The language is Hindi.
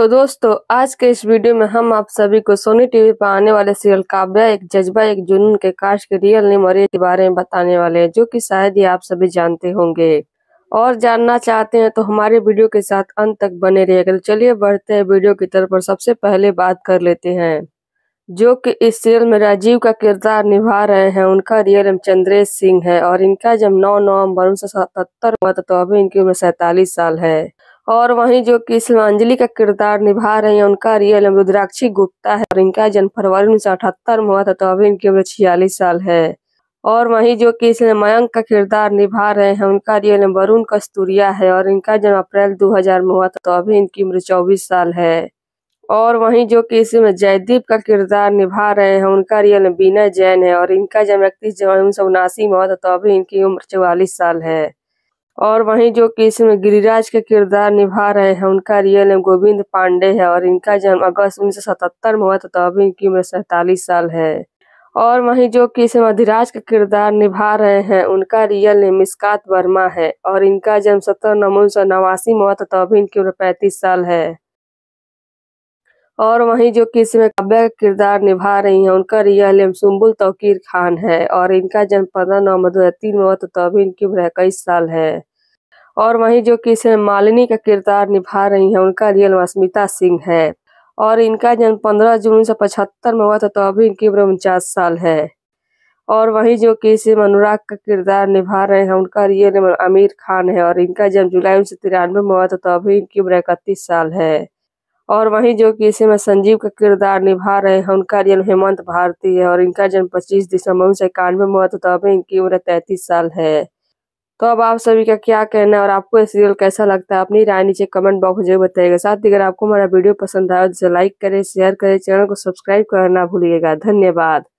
तो दोस्तों आज के इस वीडियो में हम आप सभी को सोनी टीवी पर आने वाले सीरियल काव्या एक जज्बा एक जुनून के काश के रियल नेम और के बारे में बताने वाले हैं जो कि शायद ही आप सभी जानते होंगे और जानना चाहते हैं तो हमारे वीडियो के साथ अंत तक बने रहिएगा चलिए बढ़ते हैं वीडियो की तरफ और सबसे पहले बात कर लेते हैं जो कि इस सीरियल में राजीव का किरदार निभा रहे हैं उनका रियल नेम चंद्रेश सिंह है और इनका जब नौ नवंबर उन्नीस सौ सतहत्तर हुआ था तो अभी इनकी उम्र सैतालीस साल है और वहीं जो कि शिवांजलि का किरदार निभा रहे हैं उनका रियल रुद्राक्षी गुप्ता है और इनका जन्म फरवरी उन्नीस सौ अठहत्तर में हुआ था तो अभी इनकी उम्र छियालीस साल है और वहीं जो कि इसमें मयंक का किरदार निभा रहे हैं उनका रियल नाम वरुण कस्तूरिया है और इनका जन्म अप्रैल हजार में हुआ था तो अभी इनकी उम्र चौबीस साल है और वहीं जो कि इसमें जयदीप का किरदार निभा रहे हैं उनका रियल बीना जैन है और इनका जन्म इकतीस जनवरी उन्नीस सौ उनासी में हुआ था तो अभी इनकी उम्र चौवालीस साल है और वहीं जो कि इसमें गिरिराज के किरदार निभा रहे हैं उनका रियल नेम गोविंद पांडे है और इनका जन्म अगस्त उन्नीस सौ सतहत्तर में हुआ था तो अभी इनकी उम्र सैतालीस साल है और वहीं जो कि इसमें अधिराज का किरदार निभा रहे हैं उनका रियल नेम मिस्कात वर्मा है और इनका जन्म सत्रह नवंबर उन्नीस सौ नवासी में हुआ था तो अभी इनकी उम्र पैंतीस साल है और वहीं जो कि इसमें काव्य किरदार निभा रही हैं उनका रियल एम सुम्बुल तौकीर खान है और इनका जन्म पंद्रह नवंबर दो हजार तीन में हुआ तो तभी इनकी उम्र इक्कीस साल है और वहीं जो कि इसमें मालिनी का किरदार निभा रही हैं उनका रियल अस्मिता सिंह है और इनका जन्म पंद्रह जून उन्नीस सौ पचहत्तर में हुआ था तो अभी इनकी उम्र उनचास साल है और वहीं जो कि इसे अनुराग का किरदार निभा रहे हैं उनका रियल आमिर खान है और इनका जन्म जुलाई उन्नीस सौ तिरानवे में हुआ था तो अभी इनकी उम्र इकतीस साल है और वहीं जो कि इसे में संजीव का किरदार निभा रहे हैं उनका जन्म हेमंत भारती है और इनका जन्म 25 दिसंबर उन्नीस सौ इक्यानवे में हुआ था तब इनकी उम्र तैंतीस साल है तो अब आप सभी का क्या कहना है और आपको ये सीरियल कैसा लगता है अपनी राय नीचे कमेंट बॉक्स में जरूर बताइएगा साथ ही अगर आपको हमारा वीडियो पसंद आया तो लाइक करें शेयर करें चैनल को सब्सक्राइब करना भूलिएगा धन्यवाद